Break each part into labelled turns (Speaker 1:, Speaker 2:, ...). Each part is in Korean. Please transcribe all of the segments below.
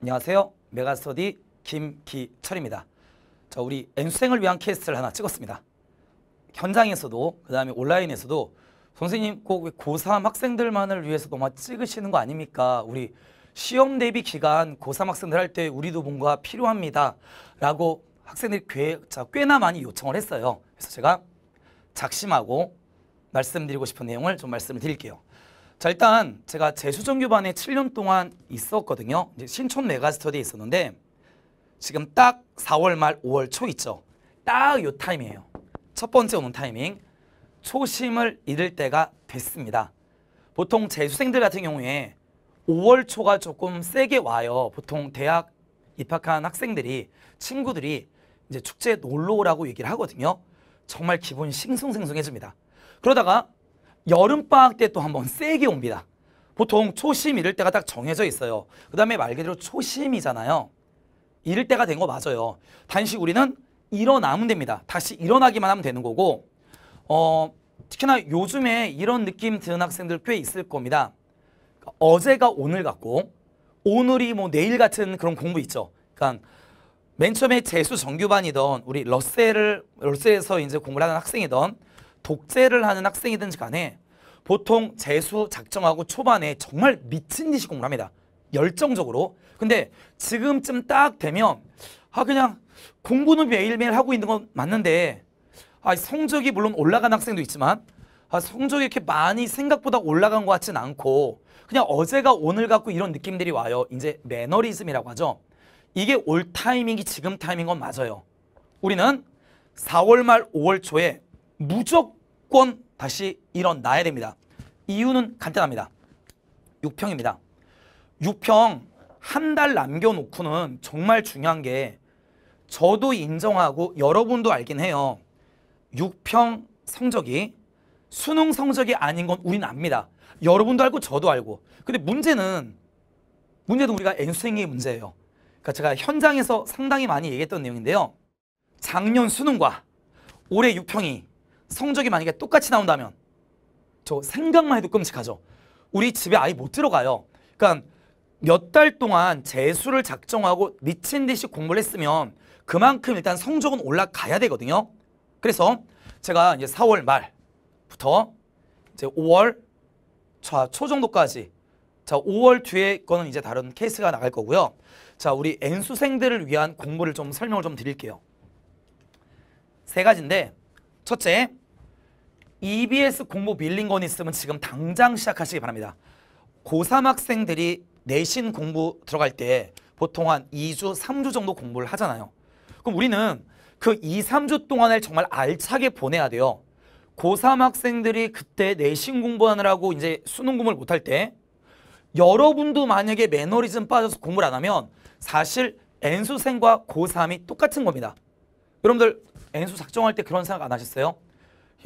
Speaker 1: 안녕하세요. 메가스터디 김기철입니다. 자, 우리 N수생을 위한 케이스를 하나 찍었습니다. 현장에서도 그 다음에 온라인에서도 선생님 꼭 고3 학생들만을 위해서 너무 찍으시는 거 아닙니까? 우리 시험 대비 기간 고3 학생들 할 때 우리도 뭔가 필요합니다. 라고 학생들이 꽤, 자, 꽤나 많이 요청을 했어요. 그래서 제가 작심하고 말씀드리고 싶은 내용을 좀 말씀을 드릴게요. 자 일단 제가 재수정교반에 7년 동안 있었거든요. 신촌 메가스터디에 있었는데 지금 딱 4월 말 5월 초 있죠. 딱 요 타임이에요. 첫 번째 오는 타이밍 초심을 잃을 때가 됐습니다. 보통 재수생들 같은 경우에 5월 초가 조금 세게 와요. 보통 대학 입학한 학생들이 친구들이 이제 축제 놀러 오라고 얘기를 하거든요. 정말 기분이 싱숭생숭해집니다. 그러다가 여름방학 때 또 한 번 세게 옵니다. 보통 초심 이럴 때가 딱 정해져 있어요. 그 다음에 말 그대로 초심이잖아요. 이럴 때가 된 거 맞아요. 단시 우리는 일어나면 됩니다. 다시 일어나기만 하면 되는 거고 어, 특히나 요즘에 이런 느낌 드는 학생들 꽤 있을 겁니다. 그러니까 어제가 오늘 같고 오늘이 뭐 내일 같은 그런 공부 있죠. 그러니까 맨 처음에 재수 정규반이던 우리 러셀을 러셀에서 이제 공부를 하는 학생이던 독재를 하는 학생이든지 간에 보통 재수 작정하고 초반에 정말 미친 듯이 공부를 합니다. 열정적으로. 근데 지금쯤 딱 되면 아 그냥 공부는 매일매일 하고 있는 건 맞는데 아 성적이 물론 올라간 학생도 있지만 아 성적이 이렇게 많이 생각보다 올라간 것 같진 않고 그냥 어제가 오늘 같고 이런 느낌들이 와요. 이제 매너리즘이라고 하죠. 이게 올 타이밍이 지금 타이밍인 건 맞아요. 우리는 4월 말 5월 초에 무조건 다시 일어나야 됩니다. 이유는 간단합니다. 6평입니다. 6평 한 달 남겨놓고는 정말 중요한 게 저도 인정하고 여러분도 알긴 해요. 6평 성적이 수능 성적이 아닌 건 우린 압니다. 여러분도 알고 저도 알고. 근데 문제는 문제도 우리가 n 수생의 문제예요. 그러니까 제가 현장에서 상당히 많이 얘기했던 내용인데요. 작년 수능과 올해 6평이 성적이 만약에 똑같이 나온다면 저 생각만 해도 끔찍하죠. 우리 집에 아예 못 들어가요. 그러니까 몇 달 동안 재수를 작정하고 미친 듯이 공부를 했으면 그만큼 일단 성적은 올라가야 되거든요. 그래서 제가 이제 4월 말부터 이제 5월 초 정도까지 자 5월 뒤에 거는 이제 다른 케이스가 나갈 거고요. 자 우리 N수생들을 위한 공부를 좀 설명을 좀 드릴게요. 세 가지인데 첫째 EBS 공부 빌린 건 있으면 지금 당장 시작하시기 바랍니다. 고3 학생들이 내신 공부 들어갈 때 보통 한 2주, 3주 정도 공부를 하잖아요. 그럼 우리는 그 2, 3주 동안을 정말 알차게 보내야 돼요. 고3 학생들이 그때 내신 공부하느라고 이제 수능 공부를 못할 때 여러분도 만약에 매너리즘 빠져서 공부를 안 하면 사실 N수생과 고3이 똑같은 겁니다. 여러분들 N수 작정할 때 그런 생각 안 하셨어요?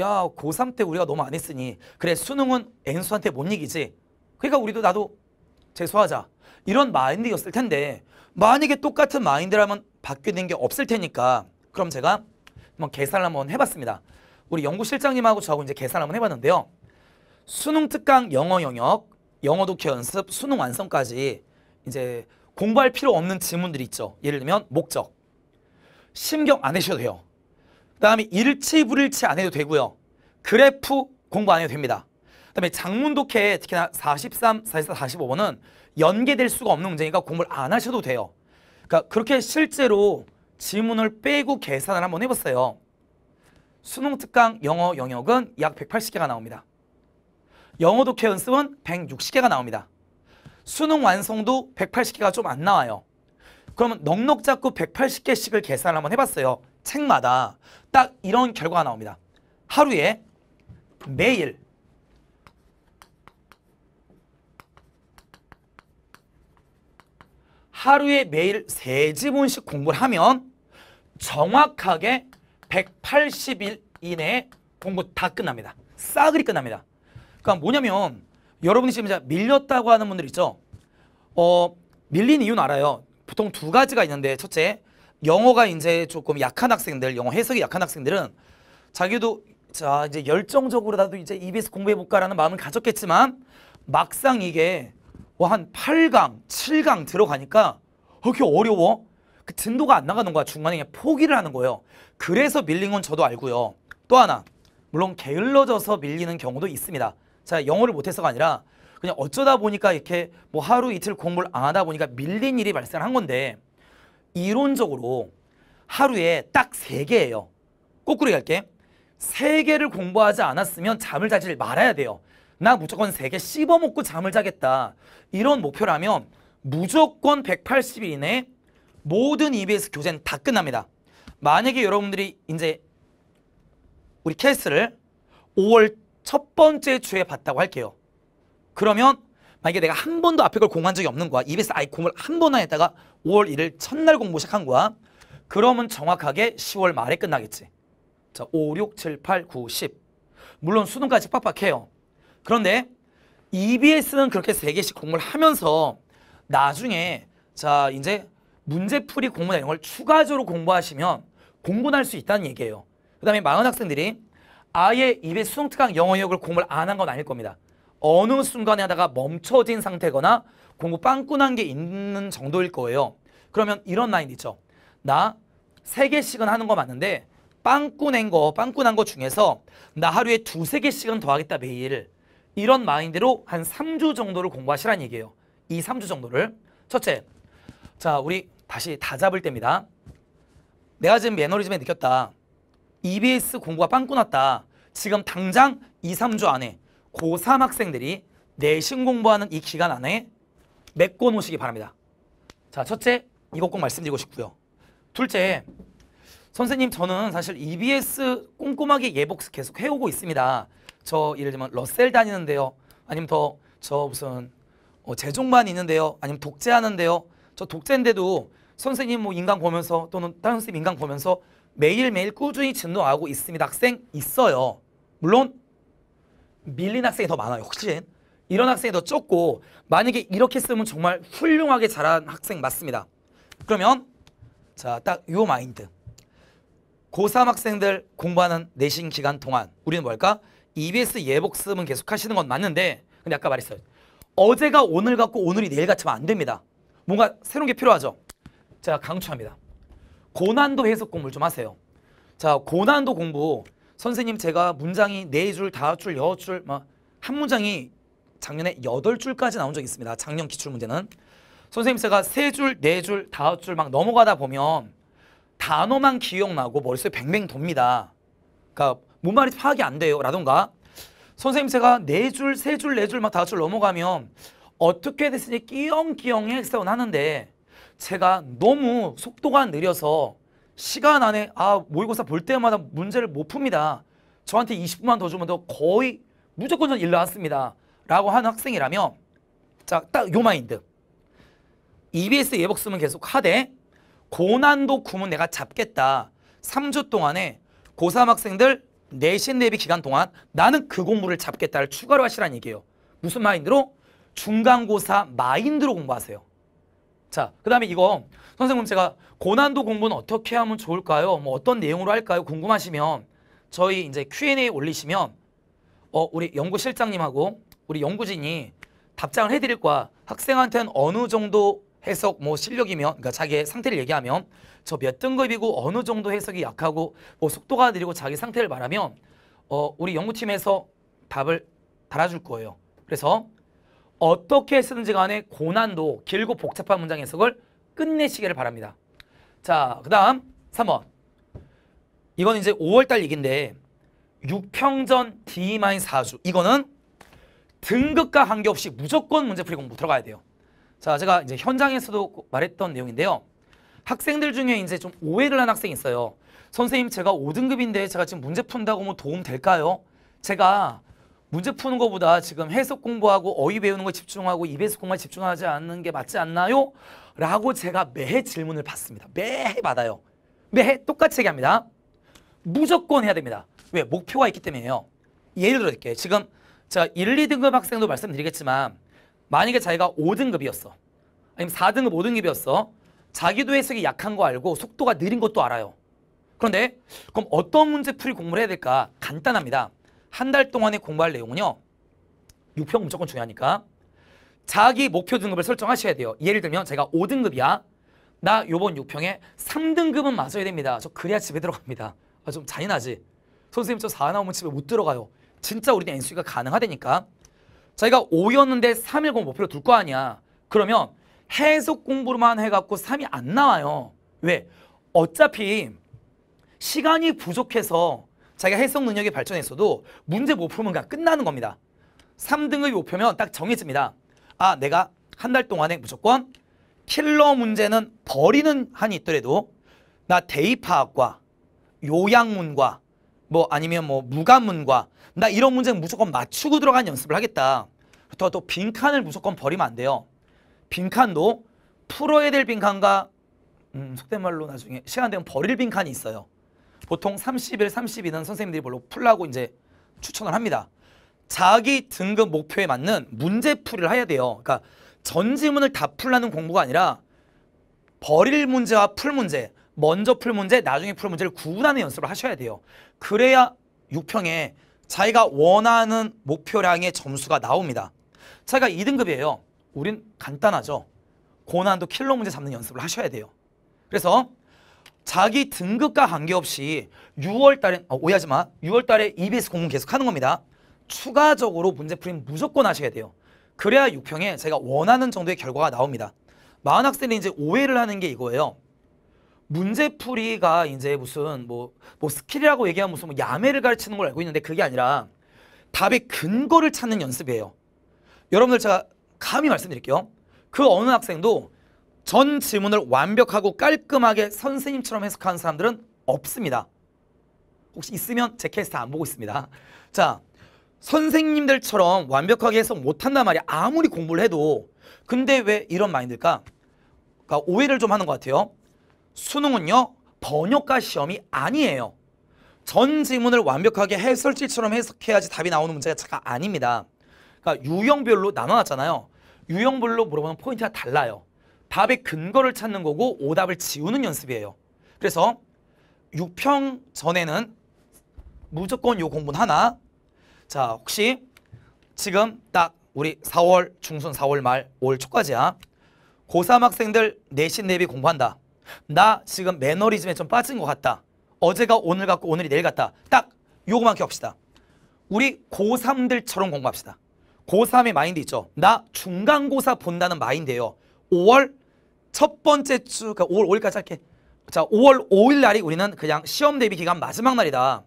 Speaker 1: 야 고3 때 우리가 너무 안 했으니 그래 수능은 N수한테 못 이기지 그러니까 우리도 나도 재수하자 이런 마인드였을 텐데 만약에 똑같은 마인드라면 바뀌는 게 없을 테니까 그럼 제가 한번 계산을 한번 해봤습니다 우리 연구실장님하고 저하고 이제 계산을 한번 해봤는데요 수능 특강 영어 영역 영어 독해 연습 수능 완성까지 이제 공부할 필요 없는 질문들이 있죠 예를 들면 목적 신경안 해셔도 돼요 다음에 일치 불일치 안 해도 되고요. 그래프 공부 안 해도 됩니다. 그다음에 장문 독해 특히나 43, 44, 45번은 연계될 수가 없는 문제니까 공부를 안 하셔도 돼요. 그러니까 그렇게 실제로 지문을 빼고 계산을 한번 해봤어요. 수능 특강 영어 영역은 약 180개가 나옵니다. 영어 독해 연습은 160개가 나옵니다. 수능 완성도 180개가 좀 안 나와요. 그러면 넉넉 잡고 180개씩을 계산을 한번 해봤어요. 책마다 딱 이런 결과가 나옵니다. 하루에 매일 하루에 매일 세지분씩 공부를 하면 정확하게 180일 이내에 공부 다 끝납니다. 싸그리 끝납니다. 그러니까 뭐냐면 여러분이 지금 밀렸다고 하는 분들 있죠. 어, 밀린 이유는 알아요. 보통 두 가지가 있는데 첫째 영어가 이제 조금 약한 학생들, 영어 해석이 약한 학생들은 자기도 자 이제 열정적으로라도 이제 EBS 공부해 볼까라는 마음을 가졌겠지만 막상 이게 뭐 한 8강, 7강 들어가니까 그렇게 어려워. 그 진도가 안 나가는 거야. 중간에 그냥 포기를 하는 거예요. 그래서 밀린 건 저도 알고요. 또 하나, 물론 게을러져서 밀리는 경우도 있습니다. 자, 영어를 못해서가 아니라 그냥 어쩌다 보니까 이렇게 뭐 하루 이틀 공부를 안 하다 보니까 밀린 일이 발생한 건데 이론적으로 하루에 딱 세개예요 꼬꾸리 갈게. 세개를 공부하지 않았으면 잠을 자질 말아야 돼요. 나 무조건 세 개 씹어먹고 잠을 자겠다. 이런 목표라면 무조건 180일 이내에 모든 EBS 교재는 다 끝납니다. 만약에 여러분들이 이제 우리 케이스를 5월 첫 번째 주에 봤다고 할게요. 그러면 만약에 내가 한 번도 앞에 걸 공부한 적이 없는 거야. e 에 s 아예 공부를 한 번만 했다가 5월 1일 첫날 공부 시작한 거야. 그러면 정확하게 10월 말에 끝나겠지. 자, 5, 6, 7, 8, 9, 10. 물론 수능까지 빡빡해요. 그런데 EBS는 그렇게 3개씩 공부를 하면서 나중에 자 이제 문제풀이 공부나 이런 걸 추가적으로 공부하시면 공부는 할수 있다는 얘기예요. 그 다음에 많은 학생들이 아예 입에 수능 특강 영어 영역을 공부를 안 한 건 아닐 겁니다. 어느 순간에 하다가 멈춰진 상태거나 공부 빵꾸난 게 있는 정도일 거예요. 그러면 이런 라인 있죠. 나3개씩은 하는 거 맞는데 빵꾸낸 거, 빵꾸난 거 중에서 나 하루에 두 세 개씩은 더 하겠다 매일. 이런 마인드로 한 3주 정도를 공부하시라는 얘기예요. 이 3주 정도를. 첫째, 자 우리 다시 다 잡을 때입니다. 내가 지금 매너리즘에 느꼈다. EBS 공부가 빵꾸났다. 지금 당장 2, 3주 안에 고3 학생들이 내신 공부하는 이 기간 안에 메꿔놓으시기 바랍니다. 자, 첫째, 이것 꼭 말씀드리고 싶고요. 둘째, 선생님 저는 사실 EBS 꼼꼼하게 예복 계속 해오고 있습니다. 저 예를 들면 러셀 다니는데요. 아니면 더 저 무슨 어, 재종반 있는데요. 아니면 독재하는데요. 저 독재인데도 선생님 뭐 인강 보면서 또는 다른 선생님 인강 보면서 매일매일 꾸준히 진도하고 있습니다. 학생 있어요. 물론 밀린 학생이 더 많아요. 혹시 이런 학생이 더 적고 만약에 이렇게 쓰면 정말 훌륭하게 잘한 학생 맞습니다. 그러면 자딱 요 마인드. 고3 학생들 공부하는 내신 기간 동안 우리는 뭘까? EBS 예복 쓰면 계속 하시는 건 맞는데 근데 아까 말했어요. 어제가 오늘 같고 오늘이 내일 같으면 안 됩니다. 뭔가 새로운 게 필요하죠. 제가 강추합니다. 고난도 해석 공부를 좀 하세요. 자, 고난도 공부 선생님 제가 문장이 네 줄, 다섯 줄, 여섯 줄 막한 뭐 문장이 작년에 여덟 줄까지 나온 적이 있습니다. 작년 기출 문제는 선생님 제가 세 줄, 네 줄, 다섯 줄 막 넘어가다 보면 단어만 기억나고 머릿속에 뱅뱅 돕니다. 그러니까 뭔 말이 파악이 안 돼요. 라던가 선생님 제가 네 줄, 세 줄, 네 줄 막 다섯 줄 넘어가면 어떻게 됐으니 끼영끼영 해석은 는데 제가 너무 속도가 느려서 시간 안에 아 모의고사 볼 때마다 문제를 못 풉니다. 저한테 20분만 더 주면 더 거의 무조건 전 일 나왔습니다. 라고 하는 학생이라면 자딱 요 마인드 EBS 예복 쓰면 계속 하되 고난도 구문 내가 잡겠다. 3주 동안에 고3 학생들 내신 대비 기간 동안 나는 그 공부를 잡겠다를 추가로 하시라는 얘기예요. 무슨 마인드로? 중간고사 마인드로 공부하세요. 자, 그 다음에 이거 선생님 제가 고난도 공부는 어떻게 하면 좋을까요? 뭐 어떤 내용으로 할까요? 궁금하시면 저희 이제 Q&A 올리시면 어, 우리 연구실장님하고 우리 연구진이 답장을 해드릴 거야. 학생한테는 어느 정도 해석 뭐 실력이면 그러니까 자기의 상태를 얘기하면 저 몇 등급이고 어느 정도 해석이 약하고 뭐 속도가 느리고 자기 상태를 말하면 어 우리 연구팀에서 답을 달아줄 거예요. 그래서 어떻게 쓰는지 간에 고난도 길고 복잡한 문장 해석을 끝내시기를 바랍니다. 자, 그 다음 3번. 이건 이제 5월달 얘기인데 6평전 D-4주 이거는 등급과 관계없이 무조건 문제풀이 공부 들어가야 돼요. 자, 제가 이제 현장에서도 말했던 내용인데요. 학생들 중에 이제 좀 오해를 한 학생이 있어요. 선생님 제가 5등급인데 제가 지금 문제 푼다고 뭐 도움 될까요? 제가 문제 푸는 것보다 지금 해석 공부하고 어휘 배우는 거 집중하고 입에서 공부에 집중하지 않는 게 맞지 않나요? 라고 제가 매해 질문을 받습니다. 매해 받아요. 매해 똑같이 얘기합니다. 무조건 해야 됩니다. 왜? 목표가 있기 때문에요. 예를 들어 드릴게요 지금 제가 1, 2등급 학생도 말씀드리겠지만 만약에 자기가 5등급이었어. 아니면 4등급, 5등급이었어. 자기도 해석이 약한 거 알고 속도가 느린 것도 알아요. 그런데 그럼 어떤 문제 풀이 공부를 해야 될까? 간단합니다. 한달 동안에 공부할 내용은요. 6평 무조건 중요하니까 자기 목표 등급을 설정하셔야 돼요. 예를 들면 제가 5등급이야. 나 요번 6평에 3등급은 맞아야 됩니다. 저 그래야 집에 들어갑니다. 아, 좀 잔인하지? 선생님 저 4 나오면 집에 못 들어가요. 진짜 우리는 n 위가 가능하다니까. 자기가 5였는데 3일 공부 목표로 둘 거 아니야. 그러면 해석 공부만 해갖고 3이 안 나와요. 왜? 어차피 시간이 부족해서 자기가 해석 능력이 발전했어도 문제 못 풀면 그냥 끝나는 겁니다. 3등의 목표면 딱 정해집니다. 아 내가 한 달 동안에 무조건 킬러 문제는 버리는 한이 있더라도 나 대입화학과 요양문과 뭐 아니면 뭐 무관문과 나 이런 문제는 무조건 맞추고 들어간 연습을 하겠다. 그또 빈칸을 무조건 버리면 안 돼요. 빈칸도 풀어야 될 빈칸과 음, 속된 말로 나중에 시간 되면 버릴 빈칸이 있어요. 보통 30일, 3 2는 선생님들이 별로 풀라고 이제 추천을 합니다. 자기 등급 목표에 맞는 문제풀이를 해야 돼요. 그러니까 전 지문을 다 풀라는 공부가 아니라 버릴 문제와 풀 문제, 먼저 풀 문제, 나중에 풀 문제를 구분하는 연습을 하셔야 돼요. 그래야 6평에 자기가 원하는 목표량의 점수가 나옵니다. 자기가 2등급이에요. 우린 간단하죠. 고난도 킬러 문제 잡는 연습을 하셔야 돼요. 그래서 자기 등급과 관계없이 6월 달에 어, 오해하지 마. 6월 달에 EBS 공부 계속 하는 겁니다. 추가적으로 문제 풀이 무조건 하셔야 돼요. 그래야 6평에 제가 원하는 정도의 결과가 나옵니다. 많은 학생들이 이제 오해를 하는 게 이거예요. 문제풀이가 이제 무슨 뭐, 뭐 스킬이라고 얘기하면 무슨 뭐 야매를 가르치는 걸 알고 있는데 그게 아니라 답의 근거를 찾는 연습이에요. 여러분들 제가 감히 말씀드릴게요. 그 어느 학생도 전 지문을 완벽하고 깔끔하게 선생님처럼 해석하는 사람들은 없습니다. 혹시 있으면 제 캐스트 안 보고 있습니다. 자, 선생님들처럼 완벽하게 해석 못한단 말이야. 아무리 공부를 해도. 근데 왜 이런 마인드일까? 그러니까 오해를 좀 하는 것 같아요. 수능은요. 번역가 시험이 아니에요. 전 지문을 완벽하게 해설지처럼 해석해야지 답이 나오는 문제가 차가 아닙니다. 그러니까 유형별로 나눠놨잖아요. 유형별로 물어보는 포인트가 달라요. 답의 근거를 찾는 거고 오답을 지우는 연습이에요. 그래서 6평 전에는 무조건 요공부는 하나 자 혹시 지금 딱 우리 4월 중순 4월 말 5월 초까지야 고3 학생들 내신 내비 공부한다 나 지금 매너리즘에 좀 빠진 것 같다 어제가 오늘 같고 오늘이 내일 같다 딱 요거만 기억합시다 우리 고3들처럼 공부합시다 고3의 마인드 있죠 나 중간고사 본다는 마인드예요 5월 첫 번째 주, 그러니까 5월 5일까지 할게. 자, 5월 5일 날이 우리는 그냥 시험 대비 기간 마지막 날이다.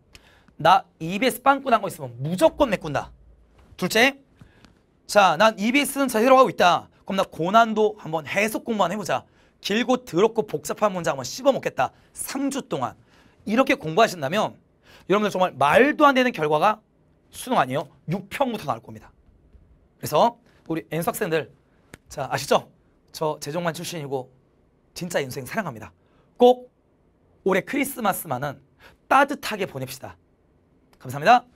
Speaker 1: 나 EBS 빵꾸 난 거 있으면 무조건 메꾼다. 둘째, 자, 난 EBS는 제대로 하고 있다. 그럼 나 고난도 한번 해석 공부만 해보자. 길고 더럽고 복잡한 문제 한번 씹어먹겠다. 3주 동안. 이렇게 공부하신다면 여러분들 정말 말도 안 되는 결과가 수능 아니에요. 6평부터 나올 겁니다. 그래서 우리 엔수 학생들 자 아시죠? 저 제종관 출신이고 진짜 인생 사랑합니다. 꼭 올해 크리스마스만은 따뜻하게 보냅시다. 감사합니다.